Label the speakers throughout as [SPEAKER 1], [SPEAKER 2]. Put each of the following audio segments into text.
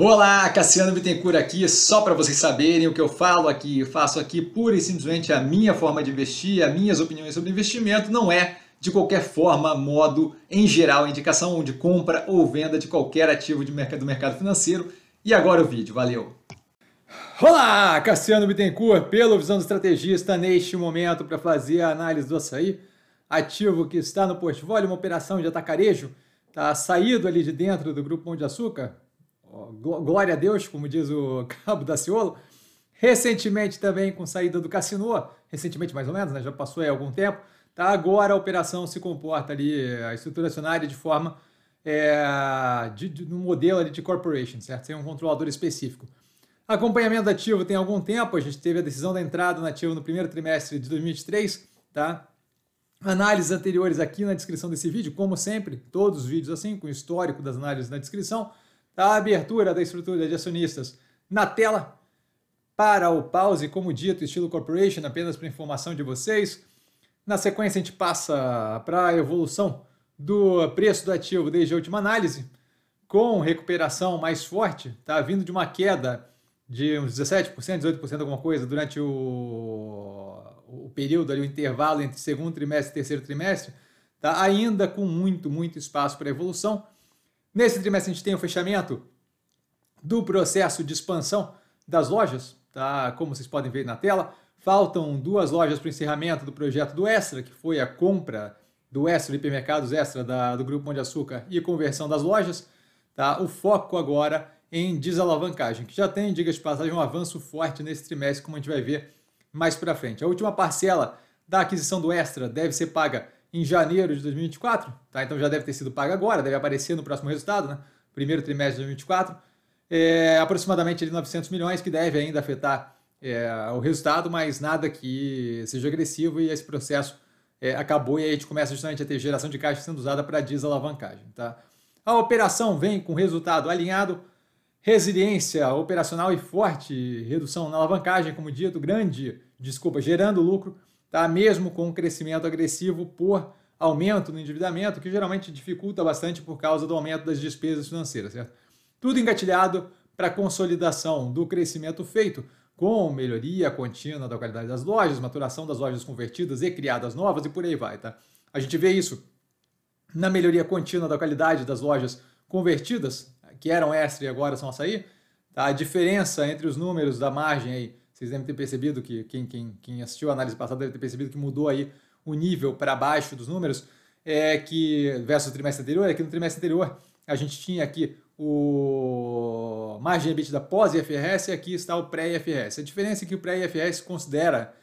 [SPEAKER 1] Olá, Cassiano Bittencourt aqui, só para vocês saberem o que eu falo aqui, eu faço aqui pura e simplesmente a minha forma de investir, as minhas opiniões sobre investimento, não é de qualquer forma, modo, em geral, indicação de compra ou venda de qualquer ativo de mercado, do mercado financeiro. E agora o vídeo, valeu! Olá, Cassiano Bittencourt, pelo Visão do Estrategista, neste momento para fazer a análise do açaí, ativo que está no portfólio, uma operação de atacarejo, está saído ali de dentro do Grupo Pão de Açúcar, glória a Deus, como diz o Cabo da Ciolo, recentemente também com saída do Cassino, recentemente mais ou menos, né? já passou aí algum tempo, tá? agora a operação se comporta ali, a estrutura acionária de forma, é, de, de, no modelo ali de corporation, certo? Sem um controlador específico. Acompanhamento ativo tem algum tempo, a gente teve a decisão da entrada no ativo no primeiro trimestre de 2023, tá? Análises anteriores aqui na descrição desse vídeo, como sempre, todos os vídeos assim, com o histórico das análises na descrição a abertura da estrutura de acionistas na tela para o pause, como dito, estilo corporation, apenas para informação de vocês. Na sequência, a gente passa para a evolução do preço do ativo desde a última análise, com recuperação mais forte, tá vindo de uma queda de uns 17%, 18%, alguma coisa, durante o, o período, ali, o intervalo entre segundo trimestre e terceiro trimestre, tá ainda com muito, muito espaço para evolução Nesse trimestre a gente tem o fechamento do processo de expansão das lojas, tá? Como vocês podem ver na tela, faltam duas lojas para o encerramento do projeto do Extra, que foi a compra do Extra Hipermercados Extra da, do Grupo Pão de Açúcar e conversão das lojas, tá? O foco agora em desalavancagem, que já tem, diga de passagem, um avanço forte nesse trimestre, como a gente vai ver mais para frente. A última parcela da aquisição do Extra deve ser paga em janeiro de 2024, tá? então já deve ter sido paga agora, deve aparecer no próximo resultado, né? primeiro trimestre de 2024, é, aproximadamente ali 900 milhões, que deve ainda afetar é, o resultado, mas nada que seja agressivo e esse processo é, acabou e aí a gente começa justamente a ter geração de caixa sendo usada para desalavancagem. Tá? A operação vem com resultado alinhado, resiliência operacional e forte redução na alavancagem, como dito, grande, desculpa, gerando lucro tá? mesmo com um crescimento agressivo por aumento no endividamento, que geralmente dificulta bastante por causa do aumento das despesas financeiras. Certo? Tudo engatilhado para consolidação do crescimento feito, com melhoria contínua da qualidade das lojas, maturação das lojas convertidas e criadas novas e por aí vai. Tá? A gente vê isso na melhoria contínua da qualidade das lojas convertidas, que eram extra e agora são açaí, tá? a diferença entre os números da margem aí vocês devem ter percebido que quem, quem, quem assistiu a análise passada deve ter percebido que mudou aí o nível para baixo dos números é que versus o trimestre anterior, é que no trimestre anterior a gente tinha aqui o margem EBITDA pós-IFRS e aqui está o pré-IFRS. A diferença é que o pré-IFRS considera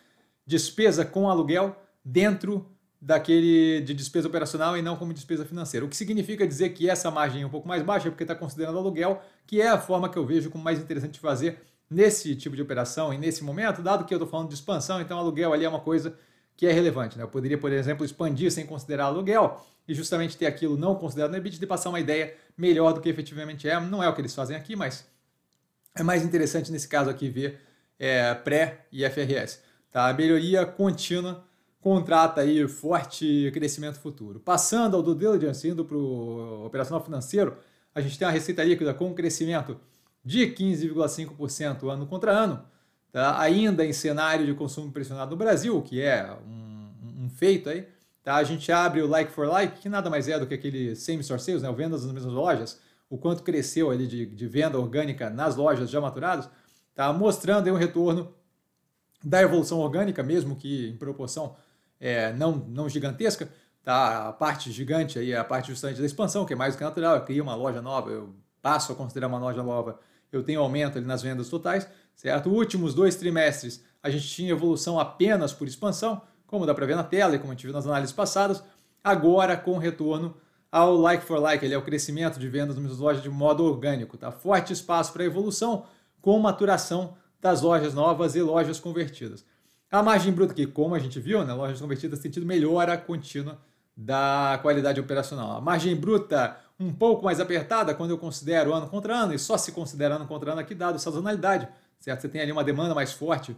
[SPEAKER 1] despesa com aluguel dentro daquele de despesa operacional e não como despesa financeira. O que significa dizer que essa margem é um pouco mais baixa é porque está considerando aluguel, que é a forma que eu vejo como mais interessante de fazer nesse tipo de operação e nesse momento, dado que eu estou falando de expansão, então aluguel ali é uma coisa que é relevante. Né? Eu poderia, por exemplo, expandir sem considerar aluguel e justamente ter aquilo não considerado no EBITDA e passar uma ideia melhor do que efetivamente é. Não é o que eles fazem aqui, mas é mais interessante nesse caso aqui ver é, pré e FRS. Tá? A melhoria contínua contrata aí forte crescimento futuro. Passando ao do diligence, indo para o operacional financeiro, a gente tem uma receita líquida com crescimento de 15,5% ano contra ano, tá? ainda em cenário de consumo pressionado no Brasil, que é um, um feito aí, tá? a gente abre o like for like, que nada mais é do que aquele same store sales, né? o vendas nas mesmas lojas, o quanto cresceu ali de, de venda orgânica nas lojas já maturadas, tá? mostrando aí um retorno da evolução orgânica, mesmo que em proporção é, não, não gigantesca, tá? a parte gigante aí a parte justamente da expansão, que é mais do que natural, eu crio uma loja nova, eu passo a considerar uma loja nova eu tenho aumento ali nas vendas totais, certo? Últimos dois trimestres a gente tinha evolução apenas por expansão, como dá para ver na tela e como a gente viu nas análises passadas, agora com retorno ao like for like, ele é o crescimento de vendas nas lojas de modo orgânico, tá? Forte espaço para evolução com maturação das lojas novas e lojas convertidas. A margem bruta que, como a gente viu, né, lojas convertidas tem tido melhora contínua da qualidade operacional. A margem bruta um pouco mais apertada quando eu considero ano contra ano, e só se considera ano contra ano aqui, dado sazonalidade, certo? Você tem ali uma demanda mais forte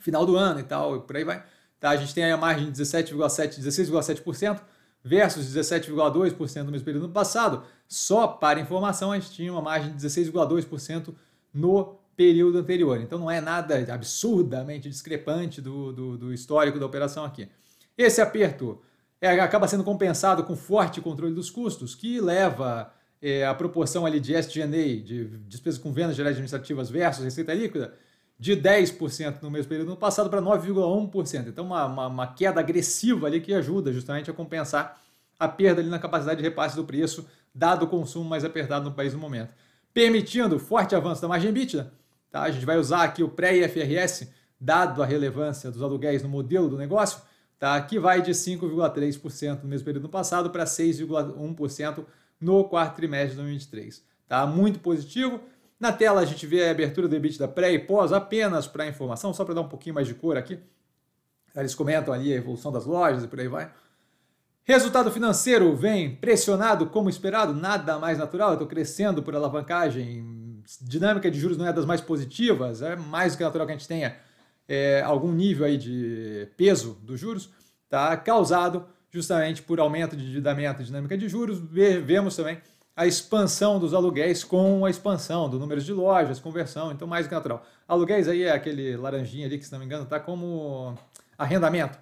[SPEAKER 1] final do ano e tal, e por aí vai. Tá, a gente tem aí a margem de 17,7%, 16,7% versus 17,2% no mesmo período passado. Só para informação, a gente tinha uma margem de 16,2% no período anterior. Então não é nada absurdamente discrepante do, do, do histórico da operação aqui. Esse aperto é, acaba sendo compensado com forte controle dos custos, que leva é, a proporção ali de SG&A, de despesas com vendas gerais administrativas versus receita líquida, de 10% no mesmo período no passado para 9,1%. Então, uma, uma, uma, queda agressiva ali que ajuda justamente a compensar a perda ali na capacidade de repasse do preço, dado o consumo mais apertado no país no momento. Permitindo forte avanço da margem bítida, tá? a gente vai usar aqui o pré-IFRS, dado a relevância dos aluguéis no modelo do negócio, tá? que vai de 5,3% no mesmo período passado para 6,1% no quarto trimestre de 2023. Tá? Muito positivo. Na tela a gente vê a abertura do EBITDA pré e pós apenas para informação, só para dar um pouquinho mais de cor aqui. Eles comentam ali a evolução das lojas e por aí vai. Resultado financeiro vem pressionado como esperado, nada mais natural. Eu estou crescendo por alavancagem, dinâmica de juros não é das mais positivas, é mais do que natural que a gente tenha é, algum nível aí de peso dos juros, tá? causado justamente por aumento de endividamento e dinâmica de juros. Vemos também a expansão dos aluguéis com a expansão do número de lojas, conversão, então mais do que natural. Aluguéis aí é aquele laranjinha ali que, se não me engano, está como arrendamento,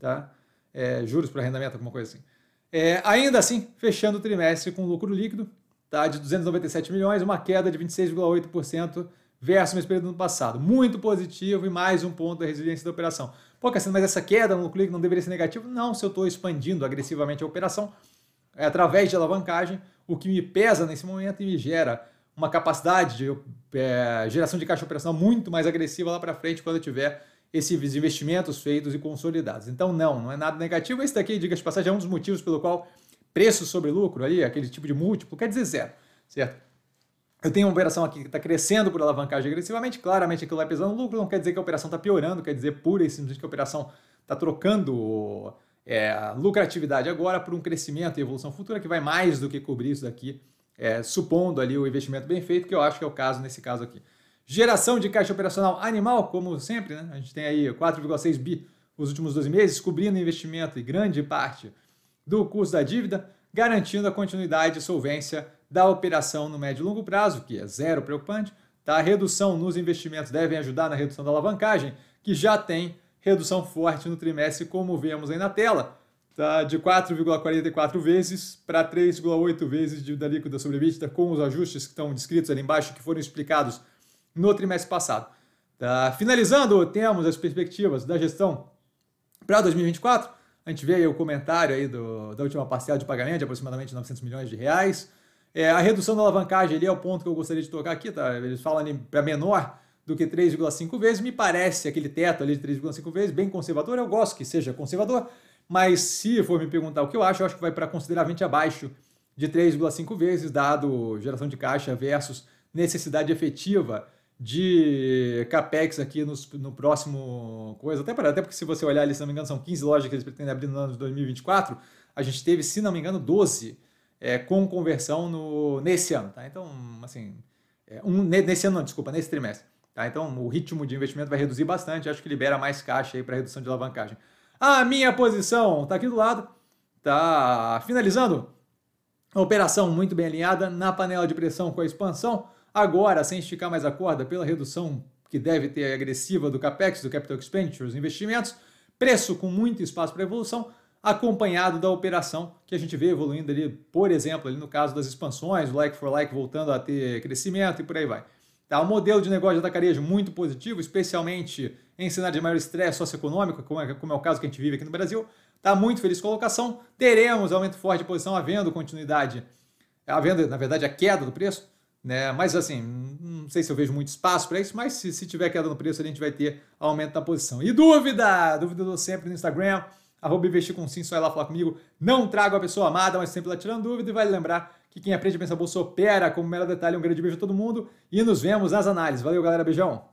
[SPEAKER 1] tá? É, juros para arrendamento, alguma coisa assim. É, ainda assim, fechando o trimestre com lucro líquido tá? de 297 milhões, uma queda de 26,8% versus o mesmo período do ano passado. Muito positivo e mais um ponto da resiliência da operação. Pô, Cassino, mas essa queda no clique não deveria ser negativa? Não, se eu estou expandindo agressivamente a operação é, através de alavancagem, o que me pesa nesse momento e me gera uma capacidade de é, geração de caixa operacional muito mais agressiva lá para frente quando eu tiver esses investimentos feitos e consolidados. Então, não, não é nada negativo. Esse daqui, diga-se de passagem, é um dos motivos pelo qual preço sobre lucro, ali, aquele tipo de múltiplo, quer dizer zero, certo? eu tenho uma operação aqui que está crescendo por alavancagem agressivamente, claramente aquilo vai é pesando lucro, não quer dizer que a operação está piorando, quer dizer pura e simplesmente que a operação está trocando é, lucratividade agora por um crescimento e evolução futura que vai mais do que cobrir isso daqui, é, supondo ali o investimento bem feito, que eu acho que é o caso nesse caso aqui. Geração de caixa operacional animal, como sempre, né? a gente tem aí 4,6 bi os últimos 12 meses, cobrindo investimento e grande parte do custo da dívida, garantindo a continuidade e solvência da operação no médio e longo prazo, que é zero preocupante. Tá? A redução nos investimentos devem ajudar na redução da alavancagem, que já tem redução forte no trimestre, como vemos aí na tela, tá? de 4,44 vezes para 3,8 vezes dívida líquida sobre EBITDA, com os ajustes que estão descritos ali embaixo, que foram explicados no trimestre passado. Tá? Finalizando, temos as perspectivas da gestão para 2024. A gente vê o comentário aí do, da última parcela de pagamento de aproximadamente 900 milhões de reais. É, a redução da alavancagem ali é o ponto que eu gostaria de tocar aqui, tá? Eles falam para menor do que 3,5 vezes, me parece aquele teto ali de 3,5 vezes bem conservador, eu gosto que seja conservador, mas se for me perguntar o que eu acho, eu acho que vai para consideravelmente abaixo de 3,5 vezes, dado geração de caixa versus necessidade efetiva de capex aqui nos, no próximo coisa. Até, para, até porque se você olhar ali, se não me engano, são 15 lojas que eles pretendem abrir no ano de 2024, a gente teve, se não me engano, 12 é, com conversão no, nesse ano. Tá? Então, assim, é, um, nesse ano não, desculpa, nesse trimestre. Tá? Então, o ritmo de investimento vai reduzir bastante, acho que libera mais caixa aí para redução de alavancagem. A minha posição está aqui do lado, tá finalizando. Operação muito bem alinhada na panela de pressão com a expansão. Agora, sem esticar mais a corda, pela redução que deve ter agressiva do CAPEX, do Capital Expenditures, investimentos, preço com muito espaço para evolução, acompanhado da operação que a gente vê evoluindo ali, por exemplo, ali no caso das expansões, o like for like voltando a ter crescimento e por aí vai. Tá, o modelo de negócio da atacarejo muito positivo, especialmente em cenário de maior estresse socioeconômico, como é, como é o caso que a gente vive aqui no Brasil. Está muito feliz com a colocação. Teremos aumento forte de posição havendo continuidade, havendo, na verdade, a queda do preço. Né? Mas assim, não sei se eu vejo muito espaço para isso, mas se, se tiver queda no preço, a gente vai ter aumento da posição. E dúvida! Dúvida sempre no Instagram arroba investir com sim, só ir lá falar comigo. Não trago a pessoa amada, mas sempre lá tirando dúvida. E vale lembrar que quem aprende a pensar bolsa opera. Como mero detalhe, um grande beijo a todo mundo. E nos vemos nas análises. Valeu, galera. Beijão.